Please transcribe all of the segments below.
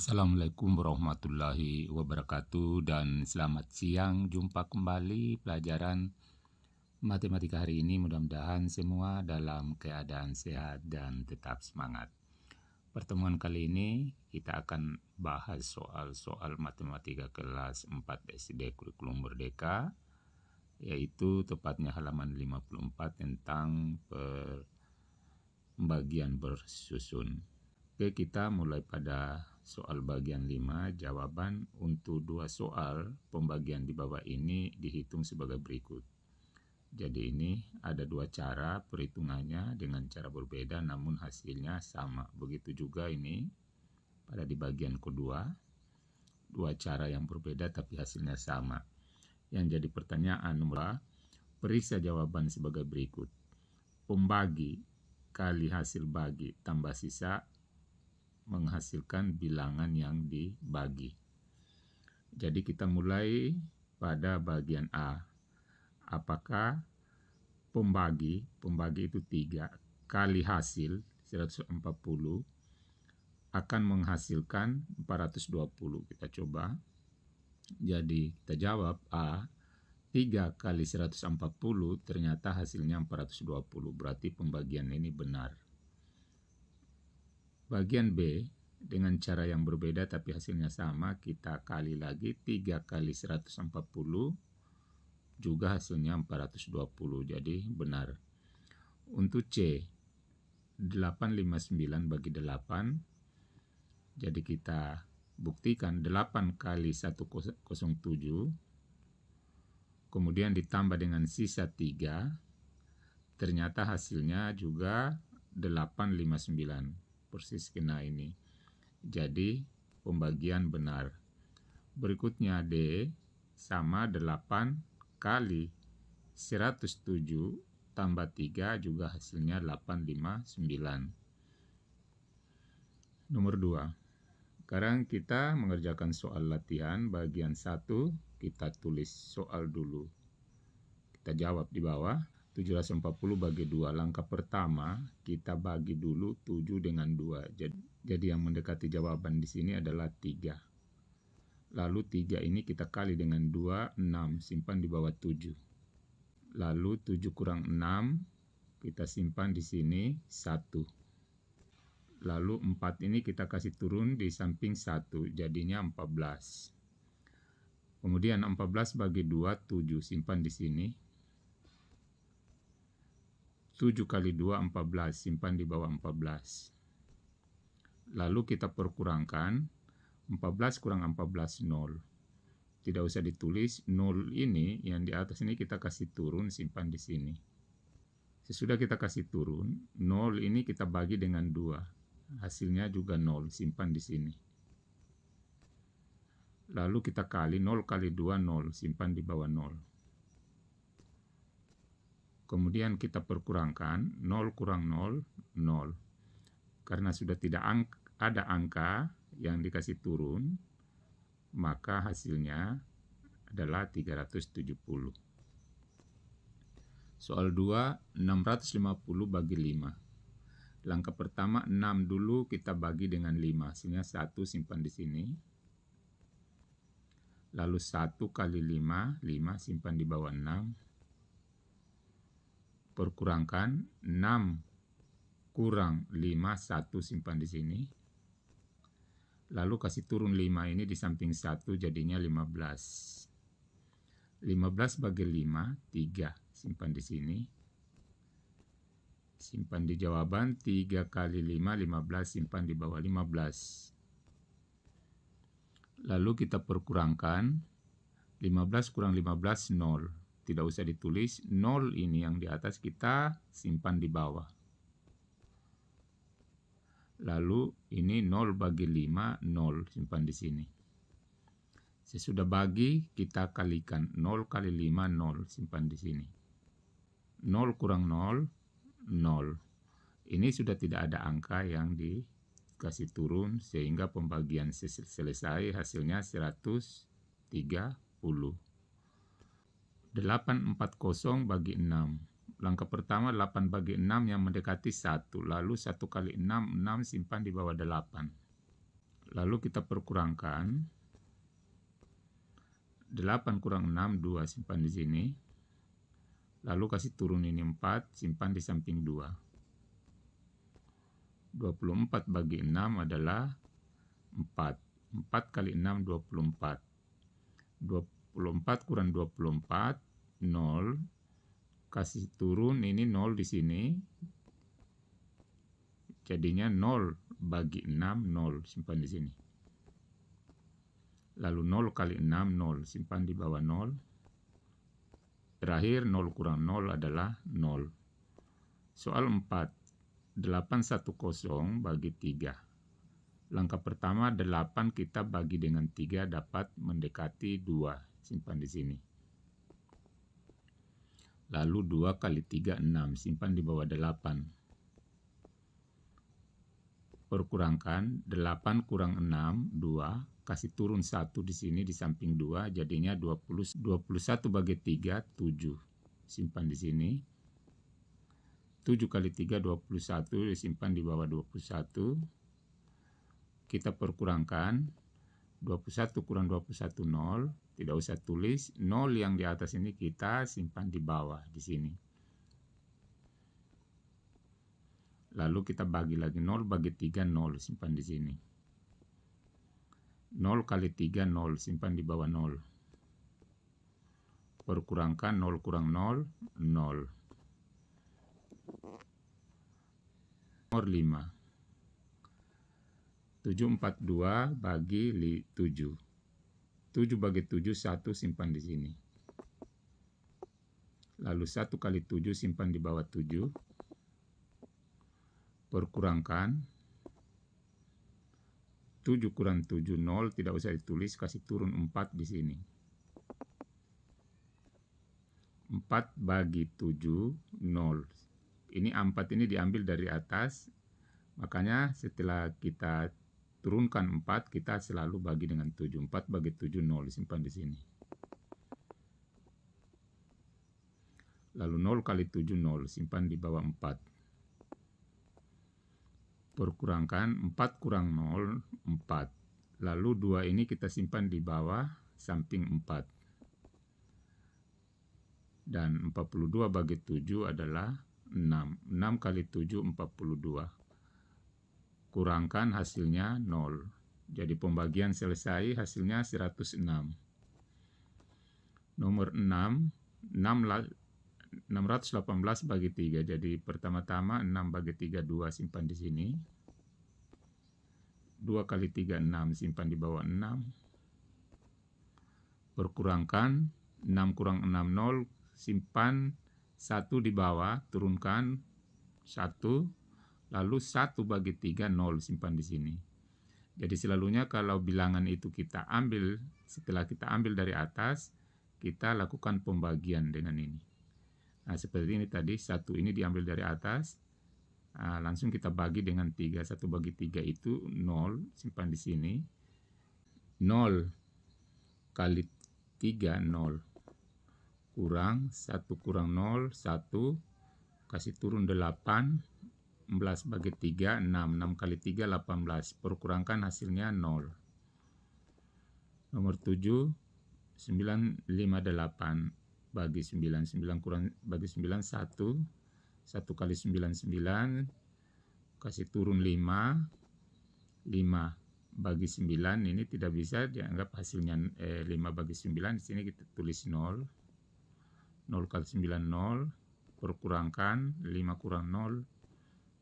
Assalamualaikum warahmatullahi wabarakatuh dan selamat siang jumpa kembali pelajaran matematika hari ini mudah-mudahan semua dalam keadaan sehat dan tetap semangat. Pertemuan kali ini kita akan bahas soal-soal matematika kelas 4 SD kurikulum merdeka yaitu tepatnya halaman 54 tentang pembagian bersusun. Oke, kita mulai pada soal bagian 5. Jawaban untuk dua soal pembagian di bawah ini dihitung sebagai berikut. Jadi ini ada dua cara perhitungannya dengan cara berbeda namun hasilnya sama. Begitu juga ini pada di bagian kedua. Dua cara yang berbeda tapi hasilnya sama. Yang jadi pertanyaan nomor periksa jawaban sebagai berikut. Pembagi kali hasil bagi tambah sisa menghasilkan bilangan yang dibagi. Jadi kita mulai pada bagian A. Apakah pembagi, pembagi itu 3 kali hasil 140 akan menghasilkan 420. Kita coba. Jadi kita jawab A 3 kali 140 ternyata hasilnya 420. Berarti pembagian ini benar. Bagian B, dengan cara yang berbeda tapi hasilnya sama, kita kali lagi 3 kali 140, juga hasilnya 420, jadi benar. Untuk C, 859 bagi 8, jadi kita buktikan 8 kali 107, kemudian ditambah dengan sisa 3, ternyata hasilnya juga 859 persis kena ini. Jadi pembagian benar. Berikutnya D sama 8 kali 107 tambah 3 juga hasilnya 859. Nomor 2. Sekarang kita mengerjakan soal latihan bagian 1, kita tulis soal dulu. Kita jawab di bawah. 740 bagi 2. Langkah pertama, kita bagi dulu 7 dengan 2. Jadi, jadi yang mendekati jawaban di sini adalah 3. Lalu 3 ini kita kali dengan 2, 6. Simpan di bawah 7. Lalu 7 kurang 6, kita simpan di sini 1. Lalu 4 ini kita kasih turun di samping 1, jadinya 14. Kemudian 14 bagi 2, 7. Simpan di sini 7 kali 2 14, simpan di bawah 14. Lalu kita perkurangkan 14 kurang 14 0. Tidak usah ditulis 0 ini yang di atas ini kita kasih turun simpan di sini. Sesudah kita kasih turun, 0 ini kita bagi dengan 2. Hasilnya juga 0, simpan di sini. Lalu kita kali 0 kali 2 0, simpan di bawah 0 kemudian kita perkurangkan 0 kurang 0 0 karena sudah tidak ang ada angka yang dikasih turun maka hasilnya adalah 370 soal 2 650 bagi 5 langkah pertama 6 dulu kita bagi dengan 5 hasilnya 1 simpan di sini lalu 1 kali 5 5 simpan di bawah 6 perkurangkan 6 kurang 5 1 simpan di sini lalu kasih turun 5 ini di samping 1 jadinya 15 15 bagi 5 3 simpan di sini simpan di jawaban 3 kali 5 15 simpan di bawah 15 lalu kita perkurangkan 15 kurang 15 0 tidak usah ditulis 0 ini yang di atas kita simpan di bawah lalu ini 0 bagi 5 0 simpan di sini sesudah bagi kita kalikan 0 kali 5 0 simpan di sini 0 kurang 0 0 ini sudah tidak ada angka yang di kasih turun sehingga pembagian selesai hasilnya 130. 840 bagi 6. Langkah pertama 8 bagi 6 yang mendekati 1. Lalu 1 kali 6, 6 simpan di bawah 8. Lalu kita perkurangkan. 8 kurang 6, 2 simpan di sini. Lalu kasih turun ini 4, simpan di samping 2. 24 bagi 6 adalah 4. 4 kali 6, 24. 24. 24 kurang 24 0 kasih turun ini 0 di sini jadinya 0 bagi 6 0 simpan di sini lalu 0 kali 6 0 simpan di bawah 0 terakhir 0 kurang 0 adalah 0 soal 4 810 bagi 3 Langkah pertama 8 kita bagi dengan 3 dapat mendekati 2 simpan di sini. Lalu 2 kali 3, 6, simpan di bawah 8. Perkurangkan, 8 kurang 6, 2, kasih turun 1 di sini di samping 2, jadinya 20, 21 bagi 3, 7. Simpan di sini. 7 kali 3 21 Simpan di bawah 21 kita perkurangkan 21 kurang 21 0 tidak usah tulis nol yang di atas ini kita simpan di bawah di sini lalu kita bagi lagi nol bagi tiga nol simpan di sini nol kali tiga nol simpan di bawah nol perkurangkan nol kurang nol 0 nomor empat dua bagi tujuh 7 bagi 7, 1 simpan di sini. Lalu 1 kali 7 simpan di bawah 7. Perkurangkan. 7 kurang 7, 0. Tidak usah ditulis, kasih turun 4 di sini. 4 bagi 7, 0. Ini 4 ini diambil dari atas. Makanya setelah kita turunkan 4, kita selalu bagi dengan 7. 4 bagi 7, 0. Disimpan di sini. Lalu 0 kali 7, 0. Simpan di bawah 4. Perkurangkan 4 kurang 0, 4. Lalu 2 ini kita simpan di bawah samping 4 dan 42 bagi 7 adalah 6. 6 kali 7, 42 kurangkan hasilnya 0. Jadi pembagian selesai hasilnya 106. Nomor 6, 6 618 bagi 3. Jadi pertama-tama 6 bagi 3 2 simpan di sini. 2 kali 3 6 simpan di bawah 6. Perkurangkan 6 kurang 6 0 simpan 1 di bawah turunkan 1 Lalu 1 bagi 3 0 simpan di sini. Jadi selalunya kalau bilangan itu kita ambil, setelah kita ambil dari atas, kita lakukan pembagian dengan ini. Nah, seperti ini tadi, satu ini diambil dari atas, nah, langsung kita bagi dengan 3. 1 bagi 3 itu 0, simpan di sini. 0 kali 3, 0. Kurang, 1 kurang 0, 1, kasih turun 8, 16 bagi 3, 6. 6 kali 3, 18. Perkurangkan hasilnya 0. Nomor 7, 9, 5, 8. Bagi 9, 9 kurang, bagi 9, 1. 1 kali 9, 9. Kasih turun 5. 5 bagi 9 ini tidak bisa dianggap hasilnya eh, 5 bagi 9. Di sini kita tulis 0. 0 kali 9, 0. Perkurangkan 5 kurang 0,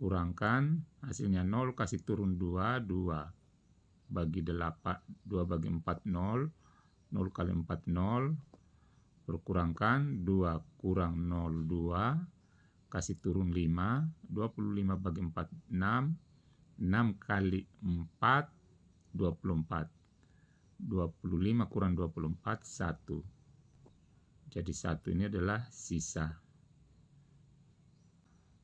kurangkan hasilnya 0 kasih turun 2 2 bagi 8 2 bagi 4 0 0 kali 4 0 perkurangkan 2 kurang 0 2 kasih turun 5 25 bagi 4 6 6 kali 4 24 25 kurang 24 1 jadi satu ini adalah sisa